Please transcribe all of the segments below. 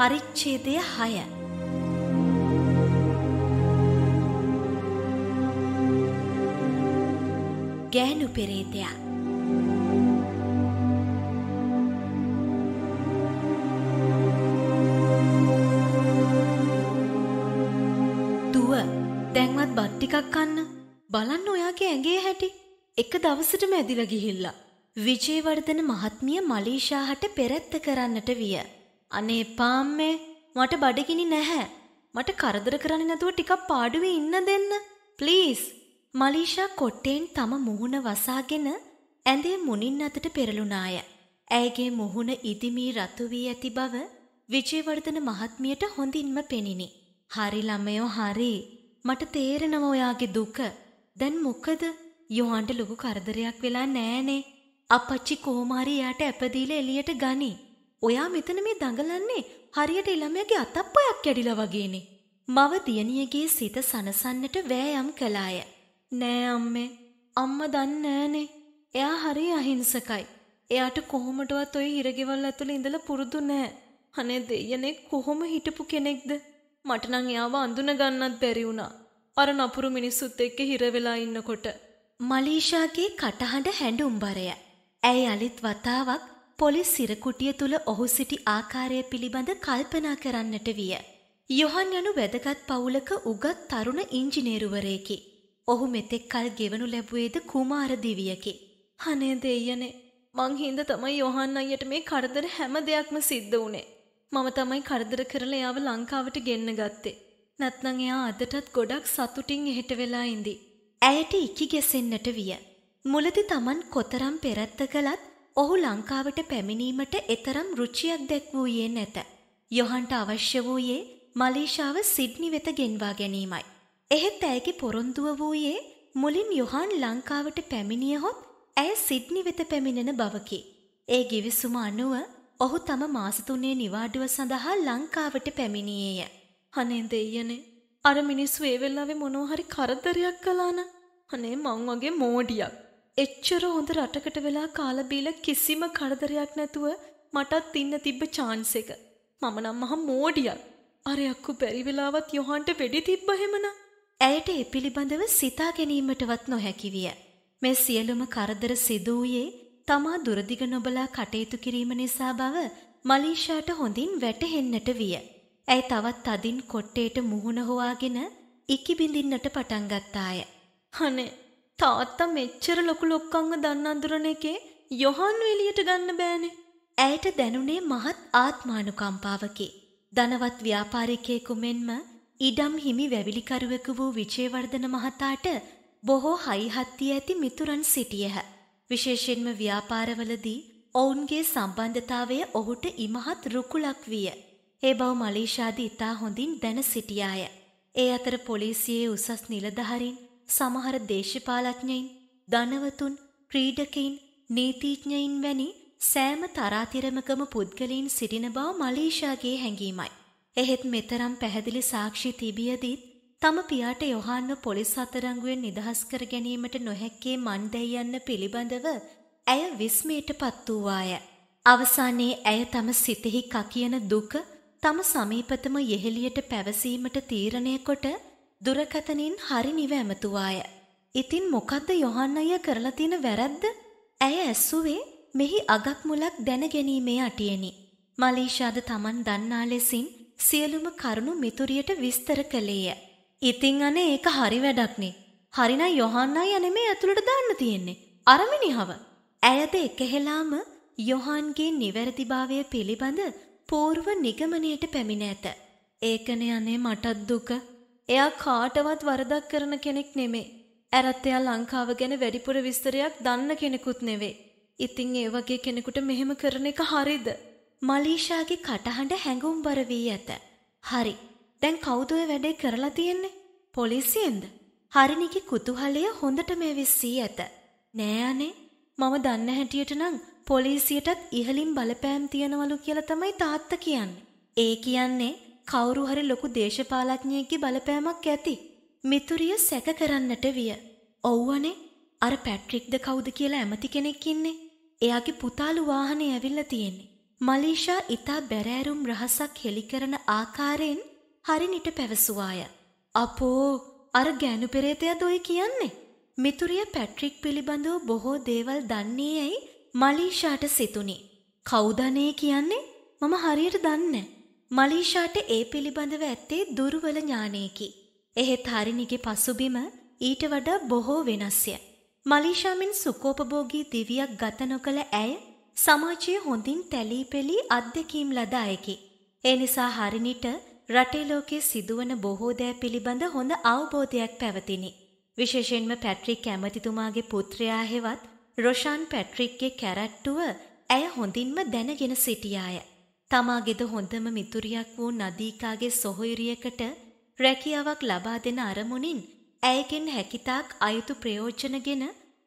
පරිච්ඡේදය හය. ගෑනු පෙරේතයා දුව දැන්වත් බත් ටිකක් කන්න බලන්න ඔයාගේ ඇඟේ හැටි එක දවසටම ඇදිලා ගිහිල්ලා විජේවර්ධන මහත්මිය මලීෂාහට පෙරැත්ත කරන්නට විය අනේ පාම්මේ මට බඩගිනි නැහැ. මට කරදර කරන්නේ නැතුව ටිකක් පාඩුවේ ඉන්න දෙන්න. ප්ලීස්. මලීෂා කොට්ටෙන් තම මුහුණ වසාගෙන ඇඳේ මුනින් අතට පෙරළුණාය. ඇයගේ මුහුණ ඉදිමී රතු වී ඇති බව විජේවර්ධන මහත්මියට හොඳින්ම පෙනිනි. හරි ළමයෝ හරි. මට තේරෙනවා ඔයාගේ දුක. දැන් මොකද? යෝහන්ට ලොකු කරදරයක් වෙලා නෑනේ. අපච්චි කොහොම හරි එයාට ඇපදීලා එළියට ගනී. ඔයා මෙතන මේ දඟලන්නේ හරියට ළමයාගේ අතප්පයක් කැඩිලා වගේනේ. මව දියණියගේ සිත සනසන්නට වෑයම් කළාය. නෑ අම්මේ, අම්මා දන්නේ නෑනේ. එයා හරි අහිංසකයි. එයාට කොහොමටවත් ওই හිරගෙවල් ඇතුළේ ඉඳලා පුරුදු නෑ. අනේ දෙයනේ කොහොම හිටපු කෙනෙක්ද? මට නම් එයාව අඳුන ගන්නත් බැරි වුණා. අර නපුරු මිනිස්සුත් එක්ක හිර වෙලා ඉන්නකොට. මලීෂාගේ කටහඬ හැඬුම්බරය. ඇයි අලිත් වතාවක් පොලිස් සිරකුටිය තුළ ඔහු සිටි ආකාරය පිළිබඳ කල්පනා කරන්නට විය. යොහන් යනු වැදගත් පවුලක උගත් තරුණ ඉංජිනේරුවරයෙකි. ඔහු මෙතෙක් කල් ගෙවනු ලැබුවේද කුමාර දිවියකි. හනේ දෙයනේ මං හින්ද තමයි යොහන් අයියට මේ කරදර හැම දෙයක්ම සිද්ධ වුණේ. මම තමයි කරදර කරලා යාව ලංකාවට ගෙන්න ගත්තේ. නැත්නම් එයා අදටත් ගොඩක් සතුටින් එහෙට වෙලා ඉඳි. ඇයට ඉකි ගැසෙන්නට විය. මුලදී Taman කොතරම් පෙරත්ත කළත් ඔහු ලංකාවට පැමිණීමට එතරම් රුචියක් දැක්වූයේ නැත. යොහන්ට අවශ්‍ය වූයේ මලේෂාව සිඩ්නි වෙත ගෙන්වා ගැනීමයි. එහෙත් ඇයගේ පොරොන්දුව වූයේ මුලින් යොහන් ලංකාවට පැමිණියහොත් ඇය සිඩ්නි වෙත පැමිණෙන බවකි. ඒ ගිවිසුම අනුව ඔහු තම මාසතුනේ නිවාඩුව සඳහා ලංකාවට පැමිණියේය. අනේ දෙයනේ අර මිනිස්සු ඒ වෙල්ලාවේ මොනෝහරි කරදරයක් කලාන අනේ මං වගේ මෝඩියක්. එච්චර හොඳ රටකට වෙලා කාලබීල කිසිම කරදරයක් නැතුව මටත් ඉන්න තිබ්බ චාන්ස් එක. මම නම් මහ මෝඩියක්. අරයක්කු බැරි වෙලාවත් යොහන්ට වෙඩි තිබ්බ හැමන. ඇයට ඒ පිළිබඳව සිතා ගැනීමටවත් නොහැකි විය. මේ සියලුම කරදර සිදු වූයේ තමා දුරදිග නොබලා කටයුතු කිරීම නිසා බව මලීෂාට හොඳින් වැටහෙන්නට විය. ඇය තවත් අදින් කොට්ටේට මුහුණ හොවාගෙන ඉකිබිඳින්නට පටන් ගත්තාය. අනේ තාත්තා මෙච්චර ලොකු ලොක්කංග දන්න අඳුරන එකේ යොහන්ව එලියට ගන්න බෑනේ. ඇයට දැනුනේ මහත් ආත්මානුකම්පාවකි. ධනවත් ව්‍යාපාරිකයෙකු මෙන්ම ඉඩම් හිමි වැවිලිකරුවෙකු වූ විජේවර්ධන මහතාට බොහෝ හයිහත්ති ඇති මිතුරන් සිටියහ. විශේෂයෙන්ම ව්‍යාපාරවලදී ඔවුන්ගේ සම්බන්ධතාවය ඔහුට ඉමහත් රුකුලක් විය. ඒ බව මලීෂාද ඉතා හොඳින් දැන සිටියාය. ඒ අතර පොලිසියේ උසස් නිලධහරින් සමහර දේශපාලඥයින් ධනවතුන් ක්‍රීඩකයින් නීතිඥයින් වැනි සෑම තරාතිරමකම පුද්ගලයින් සිටින බව මලේෂාගේ හැඟීමයි. එහෙත් මෙතරම් පැහැදිලි සාක්ෂි තිබියදීත් තම පියාට යොහන්ව පොලිස් අතරංගුවෙන් නිදහස් කර ගැනීමට නොහැක්කේ මන්දැයන්න පිළිබඳව ඇය විස්මයට පත් වූවාය. අවසානයේ ඇය තම සිතෙහි කකියන දුක තම සමීපතම යෙහෙළියට පැවසීමට තීරණය කොට දුරකතනින් හරි නිව ඇමතුවාය. ඉතින් මොකද්ද යොහන් අය කරලා තියෙන වැරද්ද? ඇය ඇස්සුවේ මෙහි අගක් මුලක් දැනගැනීමේ අටියෙනි. මලීෂාද Taman දන්නා ලෙසින් සියලුම කරුණු මිතුරියට විස්තර කළේය. ඉතින් අනේ ඒක හරි වැඩක්නේ. හරිනම් යොහන් අය නෙමේ ඇතුළට දාන්න තියෙන්නේ. අරමිනිහව. ඇයද එකහෙලාම යොහන්ගේ නිවැරදිභාවය පිළිබඳ පූර්ව නිගමනයට පැමිණ ඇත. ඒකනේ අනේ මටත් දුක. එයා කාටවත් වරදක් කරන කෙනෙක් නෙමේ. ඇරත් එයා ලංකාව ගැන වැඩිපුර විස්තරයක් දන්න කෙනෙකුත් නෙවේ. ඉතින් ඒ වගේ කෙනෙකුට මෙහෙම කරන එක හරිද? මලීෂාගේ කටහඬ හැඟුම්බර වී ඇත. හරි. දැන් කවුද ඔය වැඩේ කරලා තියෙන්නේ? පොලිසියෙන්ද? හරිනිගේ කුතුහලය හොඳටම වෙස්සී ඇත. නෑ අනේ මම දන්න හැටියට නම් පොලිසියටත් ඉහලින් බලපෑම් තියනවලු කියලා තමයි තාත්තා කියන්නේ. ඒ කියන්නේ කවුරු හරි ලොකු දේශපාලඥයෙක්ගේ බලපෑමක් ඇති. මිතුරිය සැක කරන්නට විය. ඔව්වනේ අර පැට්‍රික්ද කවුද කියලා ඇමති කෙනෙක් ඉන්නේ. එයාගේ පුතාලු වාහනේ ඇවිල්ලා තියෙන්නේ. මලීෂා ඊතා බැරෑරුම් රහසක් හෙලි කරන ආකාරයෙන් හරිනිට පැවසුවාය. අපෝ අර ගෑනු පෙරේතයද ඔය කියන්නේ? මිතුරිය පැට්‍රික් පිළිබඳව බොහෝ දේවල් දන්නේ ඇයි මලීෂාට සිතුනි. කවුදනේ කියන්නේ? මම හරියට දන්නේ මලීෂාට ඒ පිළිබඳව ඇත්තේ දුර්වල ඥානයකි. එහෙත් හරිනිගේ පසුබිම ඊට වඩා බොහෝ වෙනස්ය. මලීෂාමෙන් සුකෝපභෝගී දිවියක් ගත නොකළ ඇය සමාජය හොඳින් තැලී පෙළී අත්දැකීම් ලද අයකි. ඒ නිසා හරිනිට රටේ ලෝකයේ සිදුවන බොහෝ දෑ පිළිබඳ හොඳ අවබෝධයක් පැවතිනි. විශේෂයෙන්ම පැට්‍රික් ඇමතිතුමාගේ පුත්‍රයා හෙවත් රොෂාන් පැට්‍රික්ගේ කැරට්ටුව ඇය හොඳින්ම දැනගෙන සිටියාය. තමාගෙද හොඳම මිතුරියක් වූ නදීකාගේ සොහොයුරියකට රැකියාවක් ලබා දෙන අරමුණින් ඇයගෙන් හැකිතාක් අයුතු ප්‍රයෝජනගෙන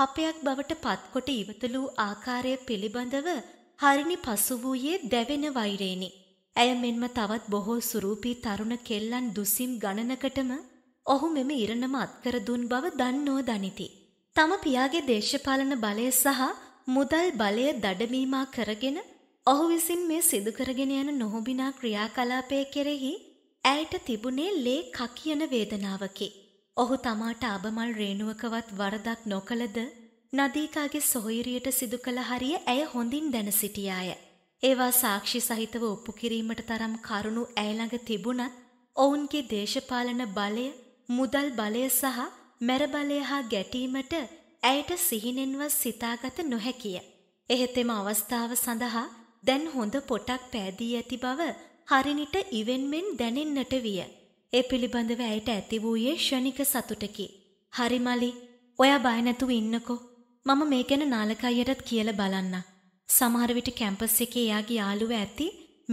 හපයක් බවට පත්කොට ඉවතලූ ආකාරය පිළිබඳව හරිනි පසු වූයේ දැවෙන වෛරේනි. ඇය මෙන්ම තවත් බොහෝ සුරූපී තරුණ කෙල්ලන් දුසිම් ගණනකටම ඔහු මෙම ඉරණම අත්කර දුන් බව දන්නෝ දනිති. තම පියාගේ දේශපාලන බලය සහ මුදල් බලය දඩමීමා කරගෙන ඔහු විසින් මේ සිදුකරගෙන යන නොහොබිනා ක්‍රියාකලාපය කෙරෙහි ඇයට තිබුණේ ලේ කකියන වේදනාවකි. ඔහු තමාට අබමල් රේණුවකවත් වරදක් නොකළද නදීකාගේ සොහොයිරියට සිදු කළ හරිය ඇය හොඳින් දැන සිටියාය. ඒවා සාක්ෂි සහිතව ඔප්පු කිරීමට තරම් කරුණු ඇයළඟ තිබුණත් ඔවුන්ගේ දේශපාලන බලය මුදල් බලය සහ මැරබලය හා ගැටීමට ඇයට සිහිනෙන්ව සිතාගත නොහැකිය. එහෙතෙම අවස්ථාව සඳහා දැන් හොඳ පොටක් පෑදී ඇති බව හරිනිට ඉවෙන්මෙන් දැනෙන්නට විය. ඒ පිළිබඳව ඇයට ඇති වූයේ ෂණික සතුටකි. හරි මලි, ඔයා බය නැතුව ඉන්නකෝ. මම මේ ගැන නාලකයියටත් කියලා බලන්න. සමහර විට කැම්පස් එකේ එයාගේ යාළුවා ඇති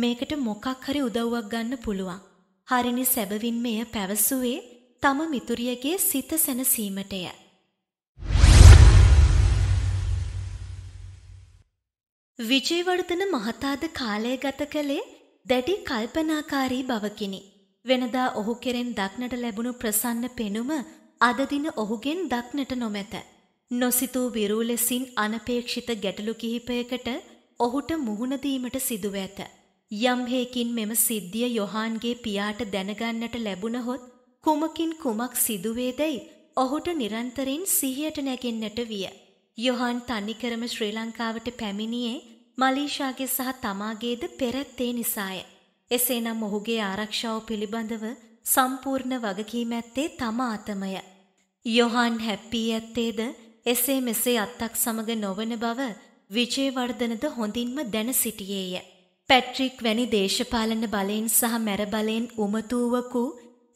මේකට මොකක් හරි උදව්වක් ගන්න පුළුවන්. හරිනි සැබවින්ම එය පැවසුවේ තම මිතුරියගේ සිත සැනසීමටය. විජේවර්ධන මහතාද කාලය ගත කළේ දැඩි කල්පනාකාරී බවකිනි. වෙනදා ඔහු කෙරෙන් දක්නට ලැබුණු ප්‍රසන්න පෙනුම අද දින ඔහුගෙන් දක්නට නොමැත. නොසිතූ විරූලෙසින් අනපේක්ෂිත ගැටලු කිහිපයකට ඔහුට මුහුණ දීමට සිදුව ඇත. යම් හේකින් මෙම සිද්ධිය යොහාන්ගේ පියාට දැනගන්නට ලැබුණහොත් කුමකින් කුමක් සිදුවේදයි ඔහුට නිරන්තරයෙන් සිහියට නැගෙන්නට විය. යොහන් තනිකරම ශ්‍රී ලංකාවට පැමිණියේ මලීෂාගේ සහ තමාගේද පෙරත්තේ නිසාය. එසේනම් ඔහුගේ ආරක්ෂාව පිළිබඳව සම්පූර්ණ වගකීම ඇත්තේ තමා අතමය. යොහන් හැප්පී ඇත්තේද එසේ මෙසේ අත්තක් සමග නොවන බව විජේවර්ධනද හොඳින්ම දැන සිටියේය. පැට්‍රික් වැනි දේශපාලන බලයෙන් සහ මැරබලයෙන් උමතූවකු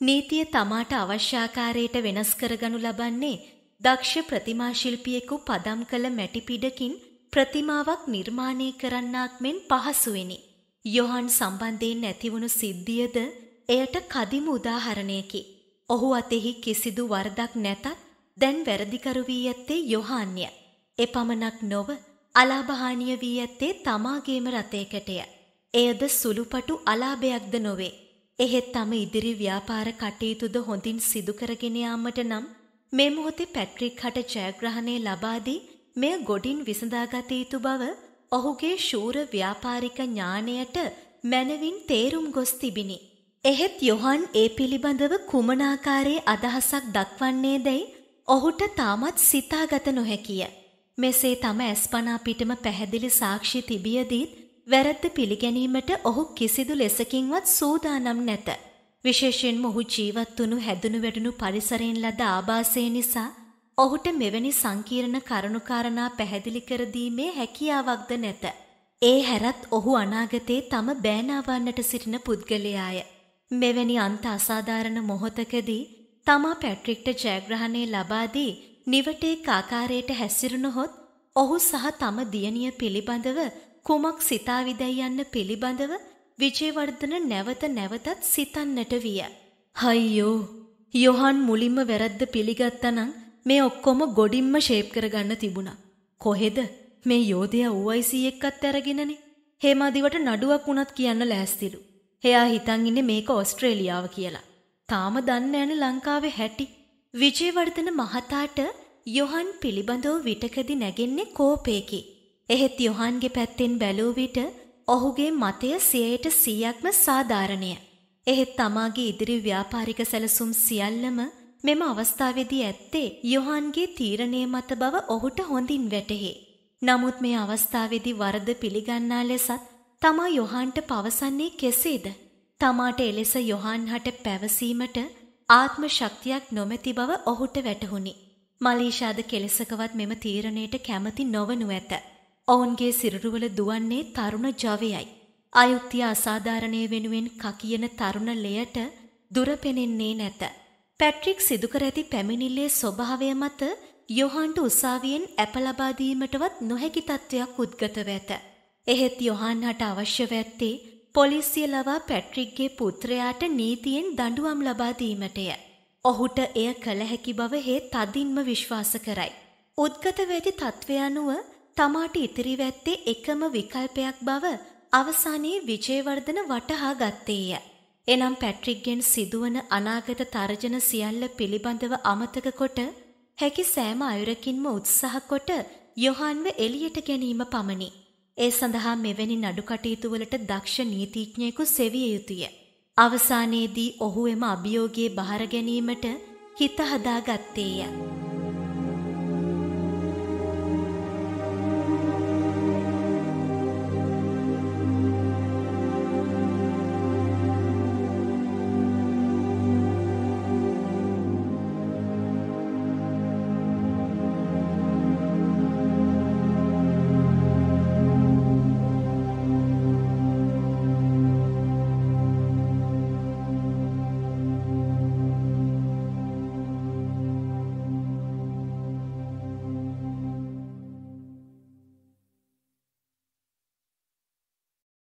නීතිය තමාට අවශ්‍යාකාරයට වෙනස් කරගනු ලබන්නේ දක්ෂ ප්‍රතිමා ශිල්පියෙකු පදම් කළ මැටි පිඩකින් ප්‍රතිමාවක් නිර්මාණය කරන්නාක් මෙන් පහසුවෙනි. යොහන් සම්බන්ධයෙන් ඇතිවුණු සිද්ධියද එයට කදිම උදාහරණයකි. ඔහු අතෙහි කිසිදු වරදක් නැතත් දැන් වැරදිකරු වී ඇත්තේ යොහන්ය. එපමණක් නොව අලාභහානිය වී ඇත්තේ තමාගේම රථයකටය. එයද සුළුපටු අලාභයක්ද නොවේ. එහෙත් තම ඉදිරි ව්‍යාපාර කටයුතුද හොඳින් සිදුකරගෙන යාමට නම් මේ මොහොතේ පැට්‍රික් හට ජයග්‍රහණය ලබාදී මෙය ගොඩින් විසඳාගත යුතු බව ඔහුගේ ශූර ව්‍යාපාරික ඥාණයට මැනවින් තේරුම් ගොස් තිබිනි. එහෙත් යොහන් ඒ පිළිබඳව කුමන ආකාරයේ අදහසක් දක්වන්නේ දැයි ඔහුට තාමත් සිතාගත නොහැකිය. මෙසේ තම ඇස්පනා පිටම පැහැදිලි සාක්ෂි තිබියදීත් වැරද්ද පිළිගැනීමට ඔහු කිසිදු ලෙසකින්වත් සූදානම් නැත. විශේෂයෙන් මොහු ජීවත් වුණු හැදුණු වැඩුණු පරිසරයෙන් ලද ආభాසය නිසා ඔහුට මෙවැනි සංකීර්ණ කරුණුකාරණා පැහැදිලි කර දීමේ හැකියාවක්ද නැත. ඒ හැරත් ඔහු අනාගතේ තම බෑනාවන්නට සිටින පුද්ගලයාය. මෙවැනි අන්ත අසාධාරණ මොහොතකදී තමා පැට්‍රික්ට ජයග්‍රහණය ලබා දී නිවටේ කාකාරයට හැසිරුණොත් ඔහු සහ තම දියණිය පිළිබඳව කුමක් සිතාවිදයි යන්න පිළිබඳව විජේවර්ධන නැවත නැවතත් සිතන්නට විය. හයියෝ යොහන් මුලින්ම වැරද්ද පිළිගත්තනං මේ ඔක්කොම ගොඩින්ම ශේප් කරගන්න තිබුණා. කොහෙද මේ යෝධය ඌයිසි එක්කත් ඇරගෙනනෙ හේමාදිවට නඩුවක් වුණත් කියන්න ලෑස්තිලු. එයා හිතන් ඉන්නේ මේක ඔස්ට්‍රේලියාව කියලා. තාම දන්න ඇන ලංකාවේ හැටි. විජේවර්ධන මහතාට යොහන් පිළිබඳව විටකදි නැගෙන්නේ කෝපයකි. එහෙත් යොහන්ගේ පැත්තෙන් බැලූ විට ඔහුගේ මතය සියයට සීයක්ම සාධාරණය. එහෙත් තමාගේ ඉදිරි ව්‍යාපාරික සැලසුම් සියල්ලම මෙම අවස්ථාවේදී ඇත්තේ යොහන්ගේ තීරණය මත බව ඔහුට හොඳින් වැටහි. නමුත් මේ අවස්ථාවේදී වරද පිළිගන්නා ලෙසත් තමා යොහන්ට පවසන්නේ කෙසේද? තමාට එලෙස යොහන් හට පැවසීමට ආත්ම ශක්තියක් නොමැති බව ඔහුට වැටහුණි. මලීෂාද කෙලෙසකවත් මෙම තීරණයට කැමති නොවනු ඇත. ඔවුන්ගේ සිරුරුවල දුවන්නේ තරුණ ජවයයි. අයුක්තිය අසාධාරණය වෙනුවෙන් කකියන තරුණ ලෙයට දුර පෙනෙන්නේ නැත. පැට්‍රික් සිදුකර ඇති පැමිණිල්ලේ ස්වභාවය මත යොහන්ට උසාවියෙන් ඇප ලබාදීමටවත් නොහැකි තත්ත්වයක් උද්ගතව ඇත. එහෙත් යොහන් හට අවශ්‍ය වැත්තේ පොලිසිය ලවා පැට්‍රික්ගේ පුත්‍රයාට නීතියෙන් දඩුවම් ලබාදීමටය. ඔහුට එය කළ හැකි බව හේ තදින්ම විශ්වාස කරයි. උද්ගත වෙති තත්ත්වයනුව තමාට ඉතිරිව ඇත්තේ එකම විකල්පයක් බව අවසානයේ විජේවර්ධන වටහා ගත්තේය. එනම් පැට්‍රික්ගෙන් සිදුවන අනාගත තර්ජන සියල්ල පිළිබඳව අමතක කොට හැකි සෑම අයුරකින්ම උත්සාහ කොට යොහන්ව එලියට ගැනීම පමණි. ඒ සඳහා මෙවැනි නඩු කටයුතුවලට දක්ෂ නීතිඥයෙකු සෙවිය යුතුය. අවසානයේදී ඔහු එම අභියෝගයේ බාර ගැනීමට හිත හදාගත්තේය.